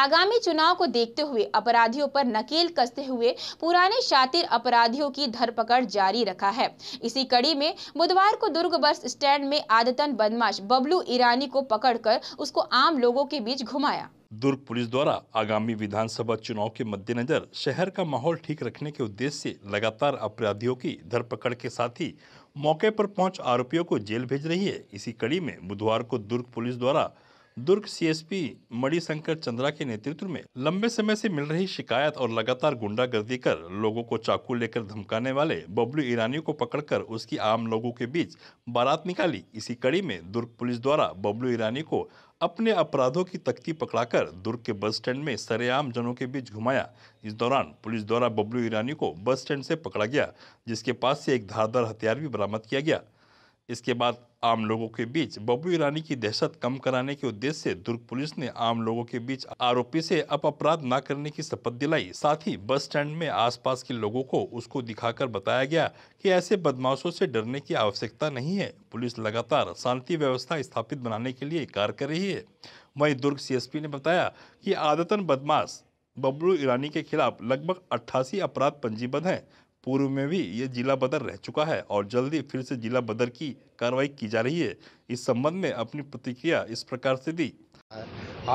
आगामी चुनाव को देखते हुए अपराधियों पर नकेल कसते हुए पुराने शातिर अपराधियों की धरपकड़ जारी रखा है इसी कड़ी में बुधवार को दुर्ग बस स्टैंड में आदतन बदमाश बबलू ईरानी को पकड़कर उसको आम लोगों के बीच घुमाया दुर्ग पुलिस द्वारा आगामी विधानसभा चुनाव के मद्देनजर शहर का माहौल ठीक रखने के उद्देश्य ऐसी लगातार अपराधियों की धरपकड़ के साथ ही मौके पर पहुंच आरोपियों को जेल भेज रही है इसी कड़ी में बुधवार को दुर्ग पुलिस द्वारा दुर्ग सीएसपी मणिशंकर चंद्रा के नेतृत्व में लंबे समय से मिल रही शिकायत और लगातार गुंडागर्दी कर लोगों को चाकू लेकर धमकाने वाले बबलू ईरानी को पकड़कर उसकी आम लोगों के बीच बारात निकाली इसी कड़ी में दुर्ग पुलिस द्वारा बबलू ईरानी को अपने अपराधों की तख्ती पकड़ाकर दुर्ग के बस स्टैंड में सरेआम जनों के बीच घुमाया इस दौरान पुलिस द्वारा बबलू ईरानी को बस स्टैंड से पकड़ा गया जिसके पास से एक धारदार हथियार भी बरामद किया गया इसके बाद आम लोगों के बीच बबू ईरानी की दहशत कम कराने के उद्देश्य से दुर्ग पुलिस ने आम लोगों के बीच आरोपी से अप अपराध न करने की शपथ दिलाई साथ ही बस स्टैंड में आसपास के लोगों को उसको दिखाकर बताया गया कि ऐसे बदमाशों से डरने की आवश्यकता नहीं है पुलिस लगातार शांति व्यवस्था स्थापित बनाने के लिए कार्य कर रही है वही दुर्ग सी ने बताया कि आदतन बदमाश बबलू ईरानी के खिलाफ लगभग अट्ठासी अपराध पंजीबद्ध हैं पूर्व में भी ये जिला बदर रह चुका है और जल्दी फिर से जिला बदर की कार्रवाई की जा रही है इस संबंध में अपनी प्रतिक्रिया इस प्रकार से दी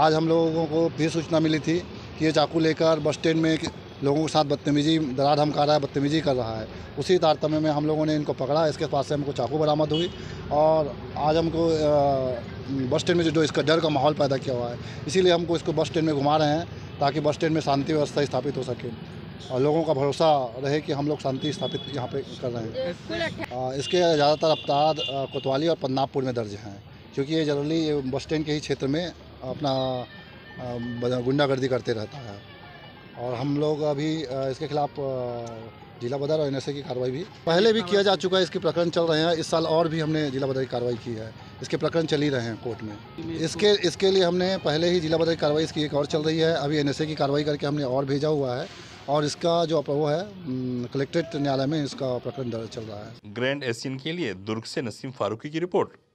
आज हम लोगों को फिर सूचना मिली थी कि ये चाकू लेकर बस स्टैंड में लोगों के साथ बदतमीजी दरा धमका रहा है बदतमीजी कर रहा है उसी तारतम्य में हम लोगों ने इनको पकड़ा इसके पास से हमको चाकू बरामद हुई और आज हमको बस स्टैंड में जो इसका डर का माहौल पैदा किया हुआ है इसीलिए हमको इसको बस स्टैंड में घुमा रहे हैं ताकि बस स्टैंड में शांति व्यवस्था स्थापित हो सके और लोगों का भरोसा रहे कि हम लोग शांति स्थापित यहाँ पे कर रहे हैं अच्छा। इसके ज़्यादातर अपराध कोतवाली और पन्नापुर में दर्ज हैं क्योंकि ये जनरली बस स्टैंड के ही क्षेत्र में अपना गुंडागर्दी करते रहता है और हम लोग अभी इसके खिलाफ जिला बदर और एन की कार्रवाई भी पहले भी किया जा चुका है इसके प्रकरण चल रहे हैं इस साल और भी हमने जिला बदर की कार्रवाई की है इसके प्रकरण चल ही रहे हैं कोर्ट में इसके इसके लिए हमने पहले ही जिला बदर की कार्रवाई इसकी एक और चल रही है अभी एन की कार्रवाई करके हमने और भेजा हुआ है और इसका जो वो है कलेक्ट्रेट न्यायालय में इसका प्रकरण दर्ज चल रहा है ग्रैंड एशियन के लिए दुर्ग से नसीम फारूकी की रिपोर्ट